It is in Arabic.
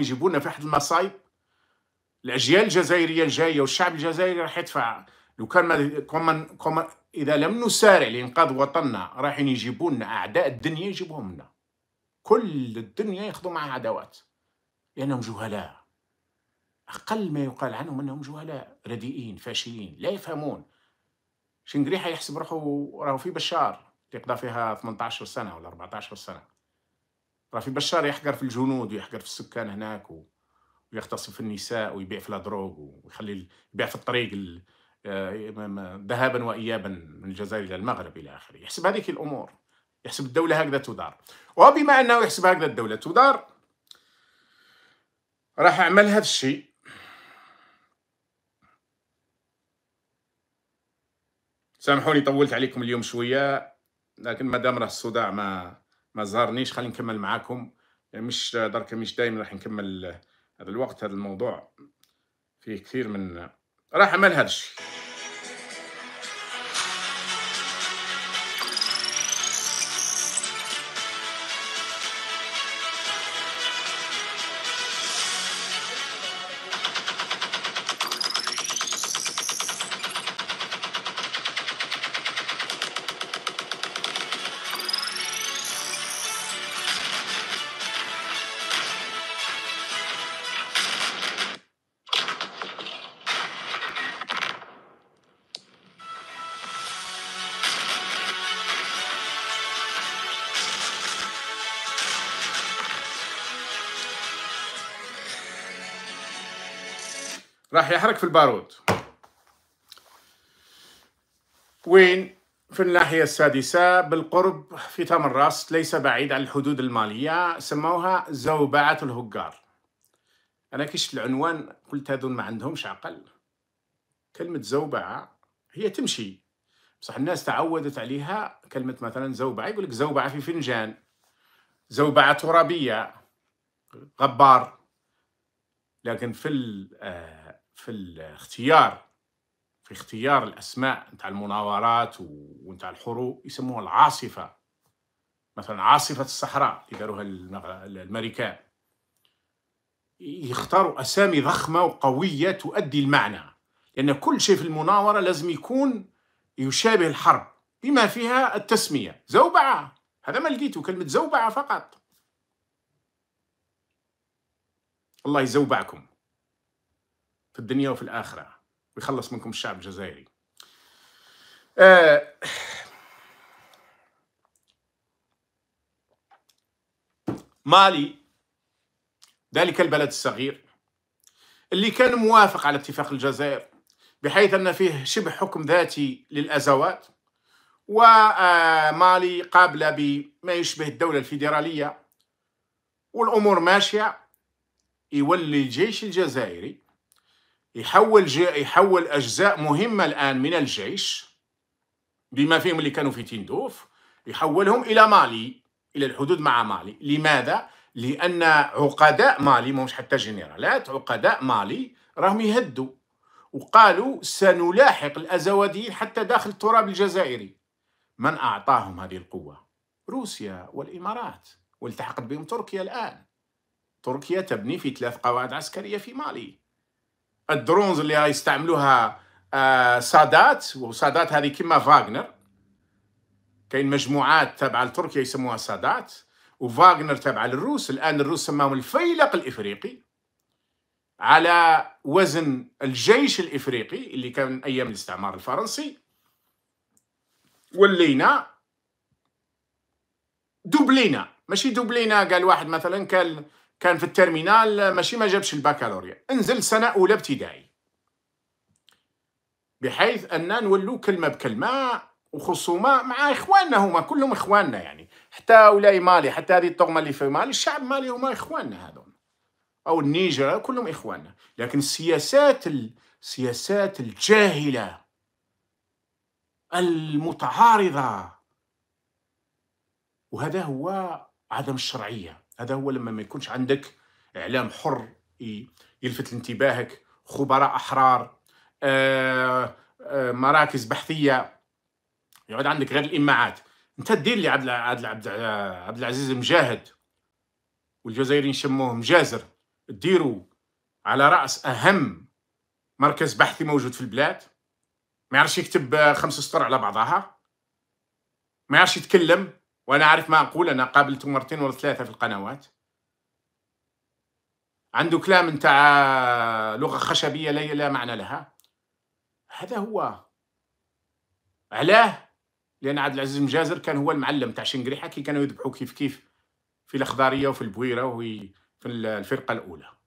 يجيبوا لنا في واحد المصايب الاجيال الجزائريه الجايه والشعب الجزائري راح يدفع لو كان ما كوما كوما اذا لم نسارع لانقاذ وطننا رايحين يجيبوا لنا اعداء الدنيا يجيبوهم لنا كل الدنيا ياخذوا معها عداوات لانهم جهلاء اقل ما يقال عنهم انهم جهلاء رديئين فاشيين لا يفهمون شنقريحه يحسب روحه راهو في بشار تقضى فيها 18 سنه ولا 14 سنه في بشار يحقر في الجنود ويحقر في السكان هناك و... ويغتصب في النساء ويبيع في الدروغ ويخلي يبيع في الطريق ال... آه، ذهابا وايابا من الجزائر الى المغرب الى اخره، يحسب هذيك الامور، يحسب الدوله هكذا تدار، وبما انه يحسب هكذا الدوله تدار راح اعمل هذا الشيء سامحوني طولت عليكم اليوم شويه لكن ما دام راه الصداع ما ما زارنيش خلينا نكمل معاكم مش درك مش دايما راح نكمل هذا الوقت هذا الموضوع فيه كثير من راح امل هذا الشيء راح يحرق في البارود وين في الناحية السادسة بالقرب في تمراست ليس بعيد عن الحدود المالية سموها زوبعة الهجار أنا كشت العنوان قلت هذون ما عندهمش عقل كلمة زوبعة هي تمشي بصح الناس تعودت عليها كلمة مثلا زوبعة يقول لك زوبعة في فنجان زوبعة ترابية غبار لكن في آه، في الاختيار في اختيار الاسماء نتاع المناورات ونتاع الحروب يسموها العاصفه مثلا عاصفه الصحراء اللي داروها الامريكان يختاروا اسامي ضخمه وقويه تؤدي المعنى لان كل شيء في المناوره لازم يكون يشابه الحرب بما فيها التسميه زوبعه هذا ما لقيته كلمه زوبعه فقط الله يزوبعكم في الدنيا وفي الآخرة ويخلص منكم الشعب الجزائري آه، مالي ذلك البلد الصغير اللي كان موافق على اتفاق الجزائر بحيث أن فيه شبه حكم ذاتي للأزوات ومالي قابلة بما يشبه الدولة الفيدرالية والأمور ماشية يولي الجيش الجزائري يحول جي يحول اجزاء مهمه الان من الجيش بما فيهم اللي كانوا في تندوف يحولهم الى مالي الى الحدود مع مالي لماذا لان عقداء مالي مش حتى جنرالات عقداء مالي راهم يهدوا وقالوا سنلاحق الازواديين حتى داخل التراب الجزائري من اعطاهم هذه القوه روسيا والامارات والتحقت بهم تركيا الان تركيا تبني في ثلاث قواعد عسكريه في مالي الدرونز اللي يستعملوها آه، سادات وسادات هذه كما فاغنر كاين مجموعات تابعه لتركيا يسموها سادات وفاغنر تابعه للروس الان الروس سماهم الفيلق الافريقي على وزن الجيش الافريقي اللي كان ايام الاستعمار الفرنسي ولينا دوبلينا ماشي دوبلينا قال واحد مثلا قال كان في الترمينال ماشي ما جابش البكالوريا انزل سنة أولى ابتدائي بحيث أن نولو كلمة بكلمة وخصومة مع إخواننا هما كلهم إخواننا يعني حتى ولاي مالي حتى هذه الطغمة اللي في مالي الشعب مالي هما إخواننا هذون أو النيجر كلهم إخواننا لكن السياسات السياسات الجاهلة المتعارضة وهذا هو عدم الشرعية هذا هو لما ما يكونش عندك اعلام حر يلفت انتباهك خبراء احرار آآ آه، آه، مراكز بحثيه يعود عندك غير الاماعات انت دير لي عبد عبد عبد, عبد العزيز مجاهد والجزائريين يسموه مجازر ديروا على راس اهم مركز بحثي موجود في البلاد ما يعرفش يكتب خمس سطور على بعضها ما يعرفش يتكلم وأنا أعرف ما أقول أنا قابلته مرتين ولا ثلاثة في القنوات عنده كلام نتاع لغة خشبية لا لا معنى لها هذا هو علاه لأن عبد العزيز مجازر كان هو المعلم تاع شنقريحة كي كانوا يذبحوا كيف كيف في الأخضارية وفي البويرة وفي الفرقة الأولى